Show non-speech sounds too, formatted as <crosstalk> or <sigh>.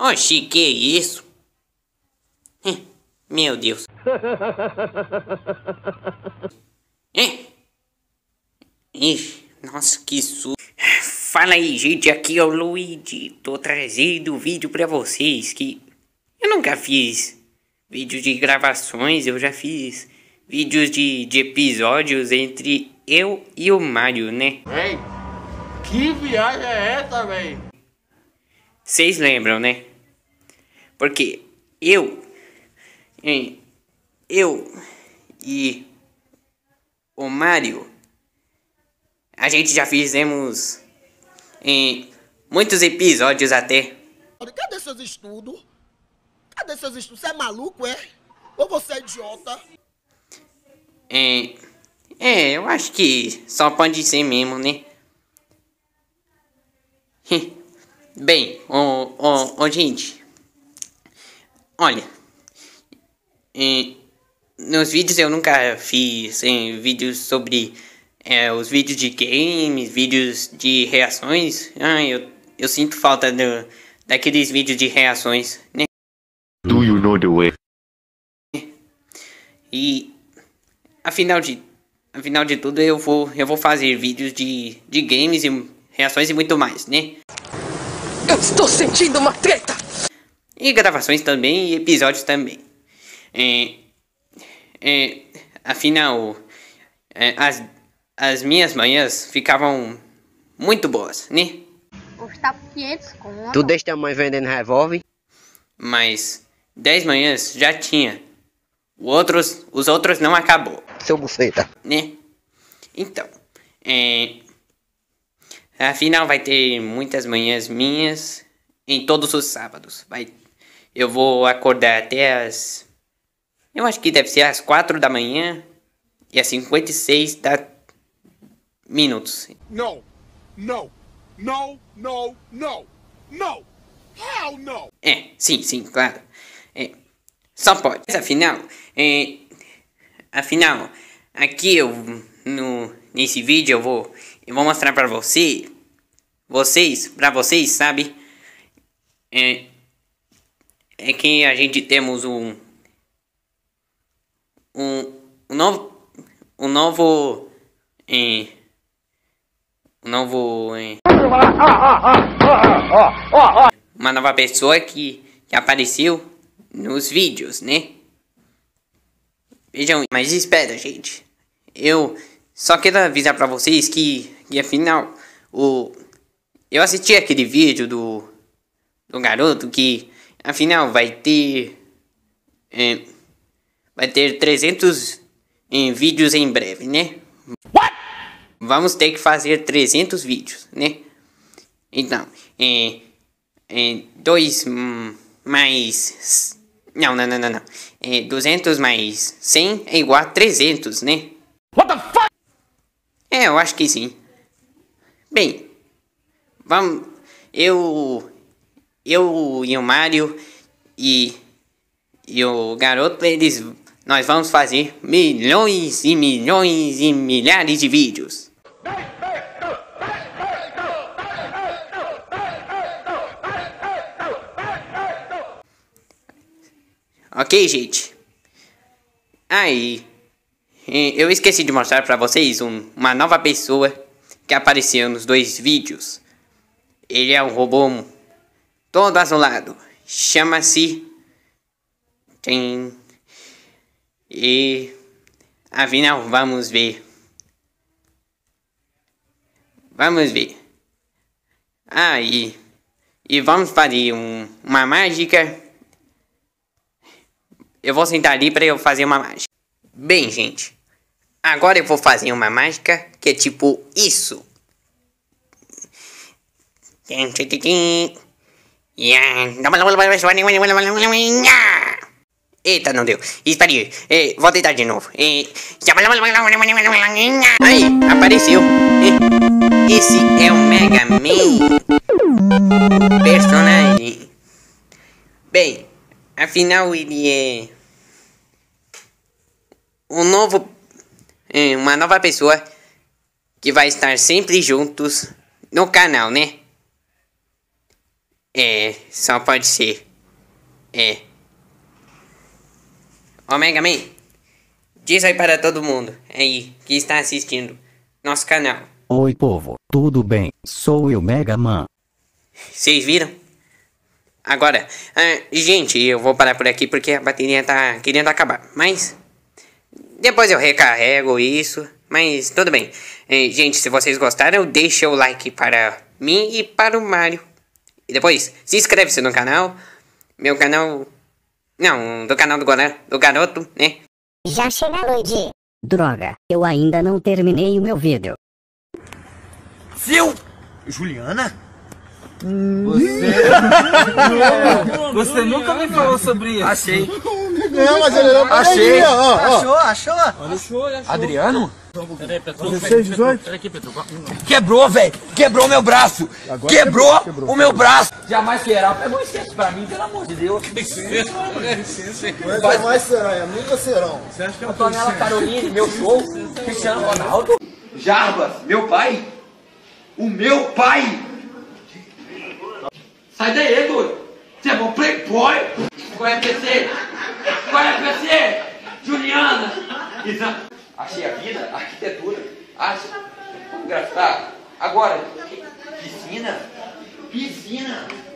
Oxi, que isso? Hum, meu Deus. <laughs> Ixi, nossa, que susto. Fala aí, gente, aqui é o Luigi. Tô trazendo um vídeo pra vocês que... Eu nunca fiz vídeo de gravações, eu já fiz vídeos de, de episódios entre eu e o Mario, né? Ei, que viagem é essa, véi? Vocês lembram, né? Porque eu, eu e o Mario, a gente já fizemos em muitos episódios até. Cadê seus estudos? Cadê seus estudos? Você é maluco, é? Ou você é idiota? É, é, eu acho que só pode ser mesmo, né? Hum, bem, o ô, ô gente, Olha, é, nos vídeos eu nunca fiz em, vídeos sobre é, os vídeos de games, vídeos de reações. Ah, eu, eu sinto falta do, daqueles vídeos de reações, né? Do you know the way? E afinal de afinal de tudo eu vou eu vou fazer vídeos de, de games e reações e muito mais, né? Eu estou sentindo uma treta. E gravações também e episódios também. É, é, afinal, é, as, as minhas manhãs ficavam muito boas, né? Gostava 500 conto. Tu deixa tua mãe vendendo revólver? Mas 10 manhãs já tinha. os outros, os outros não acabou. Seu buceta. Né? Então, é... Afinal, vai ter muitas manhãs minhas em todos os sábados. Vai eu vou acordar até as. Eu acho que deve ser às 4 da manhã e às 56 da minutos. Não, não, não, não, não, não, hell no! É, sim, sim, claro. É, só pode. Mas afinal, é, afinal, aqui eu, no, nesse vídeo eu vou, eu vou mostrar pra você, vocês, pra vocês, sabe? É, é que a gente temos um um, um novo um novo em um novo uma nova pessoa que, que apareceu nos vídeos, né? Vejam, mas espera, gente. Eu só quero avisar para vocês que, que afinal o eu assisti aquele vídeo do do garoto que Afinal, vai ter. É, vai ter 300 em, é, vídeos em breve, né? What? Vamos ter que fazer 300 vídeos, né? Então, é, é, 2 mais. Não, não, não, não. não. É, 200 mais 100 é igual a 300, né? What the fuck? É, eu acho que sim. Bem, vamos. Eu eu e o Mario e, e o garoto, eles, nós vamos fazer milhões e milhões e milhares de vídeos. Ok, gente? Aí, eu esqueci de mostrar para vocês um, uma nova pessoa que apareceu nos dois vídeos. Ele é um robô todo azulado. Chama-se. Tem. E. Afinal, vamos ver. Vamos ver. Aí. Ah, e vamos fazer um, uma mágica. Eu vou sentar ali para eu fazer uma mágica. Bem, gente. Agora eu vou fazer uma mágica que é tipo isso. Tchim, tchim, tchim. Eita, não deu. Espera aí. É, vou tentar de novo. É... Aí, apareceu. É. Esse é o Mega Man. Personagem. Bem, afinal ele é... Um novo... É, uma nova pessoa que vai estar sempre juntos no canal, né? É, só pode ser. É. Omega Man, diz aí para todo mundo aí que está assistindo nosso canal. Oi, povo, tudo bem? Sou eu, Mega Man. Vocês viram? Agora, é, gente, eu vou parar por aqui porque a bateria tá querendo acabar, mas depois eu recarrego isso, mas tudo bem. É, gente, se vocês gostaram, deixa o like para mim e para o Mario. E depois, se inscreve-se no canal. Meu canal. Não, do canal do, do garoto, né? Já chega a noite. Droga, eu ainda não terminei o meu vídeo. Seu. Juliana? Você. <laughs> Você nunca me falou sobre isso. Achei. Não, mas ele não Achei. Achou, achou? Achou, achou. Adriano? Peraí, Petro. Peraí Petro. Quebrou, velho. Quebrou meu braço. Quebrou, quebrou, o meu braço. Jamais será. Pegou licença pra mim, pelo amor de Deus. Licença, licença. Jamais será, é. Nunca serão. Você acha que é o Antonella Caroline, meu show. Cristiano Ronaldo. Jarbas, meu pai. O meu pai. Sai daí, doido. Você é bom playboy. Conhece qual é você? Juliana! Achei a vida, a arquitetura, arte. Vamos Agora, piscina? Piscina!